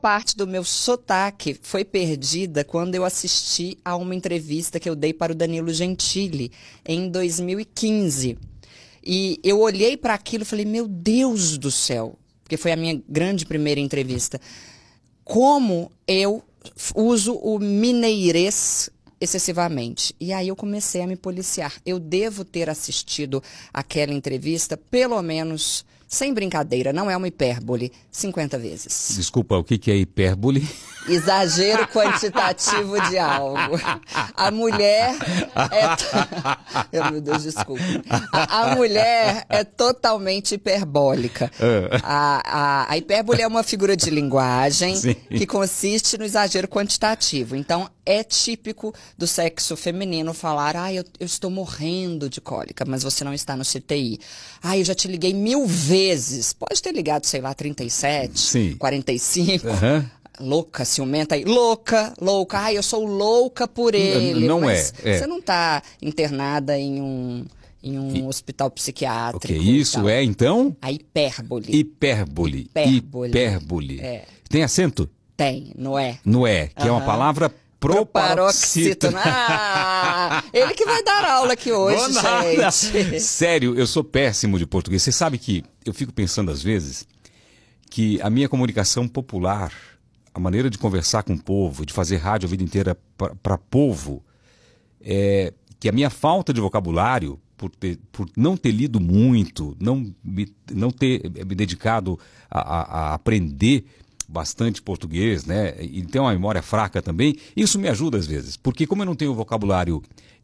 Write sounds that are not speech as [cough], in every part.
parte do meu sotaque foi perdida quando eu assisti a uma entrevista que eu dei para o Danilo Gentili em 2015. E eu olhei para aquilo e falei: "Meu Deus do céu", porque foi a minha grande primeira entrevista. Como eu uso o mineirês excessivamente. E aí eu comecei a me policiar. Eu devo ter assistido aquela entrevista pelo menos sem brincadeira, não é uma hipérbole, 50 vezes. Desculpa, o que, é hipérbole? Exagero quantitativo de algo. A mulher é. [laughs] meu Deus, desculpa. A, a, mulher é totalmente hiperbólica. Ah. A, a, a, hipérbole é uma figura de linguagem Sim. que consiste no exagero quantitativo. Então, é típico do sexo feminino falar: ah, eu, eu estou morrendo de cólica, mas você não está no CTI. Ah, eu já te liguei mil vezes meses. Pode ter ligado, sei lá, 37, Sim. 45. Uhum louca, ciumenta aí, louca, louca, ai, eu sou louca por ele. Não é, é, Você não está internada em um, em um I... hospital psiquiátrico. Okay, isso é, então? A hipérbole. Hipérbole. Hipérbole. hipérbole. É. Tem acento? Tem, não é. Não é, que uhum. é uma palavra Proparoxítona. Ah, ele que vai dar aula aqui hoje, gente. Sério, eu sou péssimo de português. Você sabe que eu fico pensando às vezes que a minha comunicação popular, a maneira de conversar com o povo, de fazer rádio a vida inteira para povo, é que a minha falta de vocabulário, por, ter, por não ter lido muito, não, me, não ter eh, me dedicado a, a, a aprender bastante português, né? E tem uma memória fraca também. Isso me ajuda às vezes, porque como eu não tenho vocabulário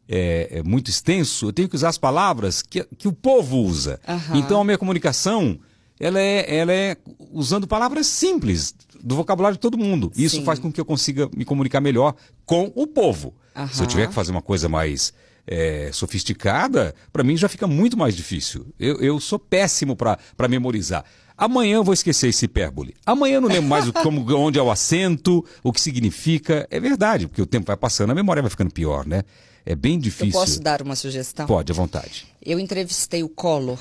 é, é muito extenso, eu tenho que usar as palavras que, que o povo usa. Uhum. Então a minha comunicação ela é, ela é usando palavras simples do vocabulário de todo mundo. Sim. Isso faz com que eu consiga me comunicar melhor com o povo. Uhum. Se eu tiver que fazer uma coisa mais é, sofisticada, para mim já fica muito mais difícil. Eu, eu sou péssimo para memorizar. Amanhã eu vou esquecer esse hipérbole. Amanhã eu não lembro mais o, como, [laughs] onde é o acento, o que significa. É verdade, porque o tempo vai passando, a memória vai ficando pior, né? É bem difícil. Eu posso dar uma sugestão? Pode, à vontade. Eu entrevistei o Collor.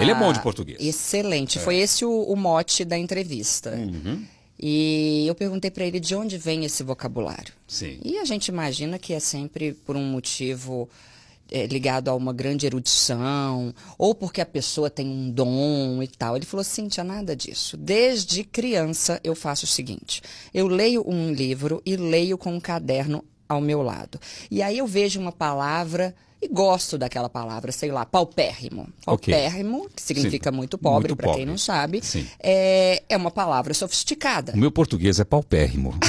Ele ah, é bom ah, de português. Excelente. É. Foi esse o, o, mote da entrevista. Uhum. E eu perguntei para ele de onde vem esse vocabulário. Sim. E a gente imagina que é sempre por um motivo é, ligado a uma grande erudição, ou porque a pessoa tem um dom e tal. Ele falou assim: tinha nada disso. Desde criança eu faço o seguinte: eu leio um livro e leio com um caderno ao meu lado. E aí eu vejo uma palavra e gosto daquela palavra, sei lá, paupérrimo. Paupérrimo, okay. que significa Sim, muito pobre, para quem não sabe, é, é uma palavra sofisticada. O meu português é paupérrimo. [laughs]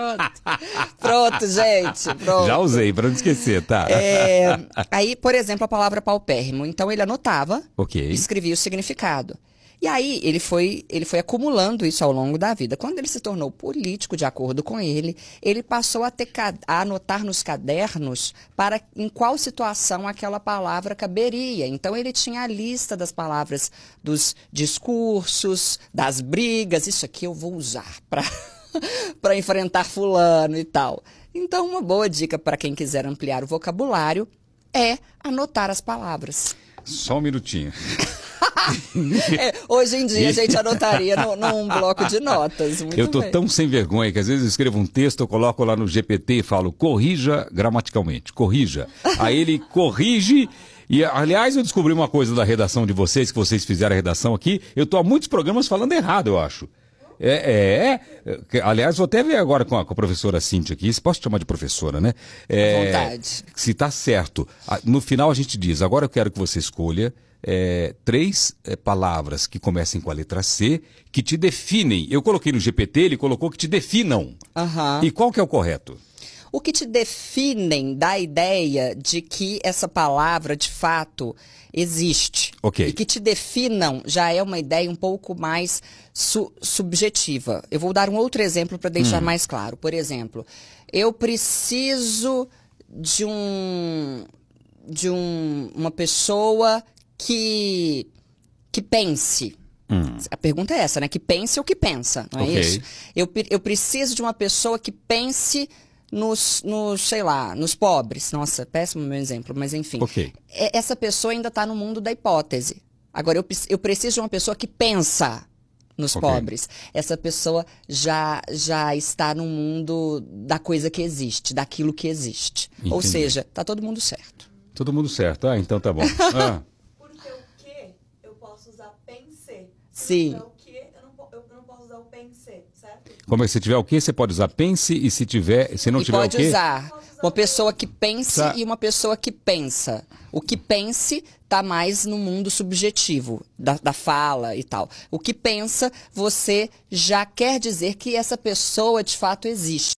Pronto. Pronto, gente. Pronto. Já usei, pra não esquecer, tá? É, aí, por exemplo, a palavra paupérrimo. Então ele anotava, okay. escrevia o significado. E aí ele foi, ele foi acumulando isso ao longo da vida. Quando ele se tornou político, de acordo com ele, ele passou a, ter, a anotar nos cadernos para em qual situação aquela palavra caberia. Então ele tinha a lista das palavras dos discursos, das brigas, isso aqui eu vou usar para [laughs] para enfrentar fulano e tal. Então, uma boa dica para quem quiser ampliar o vocabulário é anotar as palavras. Só um minutinho. [laughs] é, hoje em dia a gente anotaria no, num [laughs] bloco de notas. Muito eu tô tão sem vergonha que às vezes eu escrevo um texto, eu coloco lá no GPT e falo corrija gramaticalmente, corrija. Aí ele corrige. E, aliás, eu descobri uma coisa da redação de vocês, que vocês fizeram a redação aqui. Eu tô há muitos programas falando errado, eu acho. É, é, é. Aliás, vou até ver agora com a, com a professora Cintia aqui, se posso chamar de professora, né? É, vontade. Se está certo. Ah, no final a gente diz, agora eu quero que você escolha é, três é, palavras que comecem com a letra C que te definem. Eu coloquei no GPT, ele colocou que te definam. Uhum. E qual que é o correto? o que te definem da ideia de que essa palavra, de fato, existe. Ok. E que te definam já é uma ideia um pouco mais su subjetiva. Eu vou dar um outro exemplo para deixar hum. mais claro. Por exemplo, eu preciso de um de um, uma pessoa que que pense. Hum. A pergunta é essa, né? Que pense ou que pensa, não é okay. é isso? Eu, eu preciso de uma pessoa que pense nos, nos, sei lá, nos pobres. Nossa, péssimo meu exemplo, mas enfim. Okay. Essa pessoa ainda está no mundo da hipótese. Agora, eu, eu preciso de uma pessoa que pensa nos okay. pobres. Essa pessoa já, já está no mundo da coisa que existe, daquilo que existe. Entendi. Ou seja, está todo mundo certo. Todo mundo certo. Ah, então tá bom. [laughs] Ah. Porque o que eu posso usar pensei. Sim. Porque o que eu não, eu não posso usar o pensei. Como é que se tiver o quê? Você pode usar pense e se tiver, se não e tiver o quê? usar. Uma pessoa que pense e uma pessoa que pensa. O que pense está mais no mundo subjetivo da, da, fala e tal. O que pensa, você já quer dizer que essa pessoa de fato existe.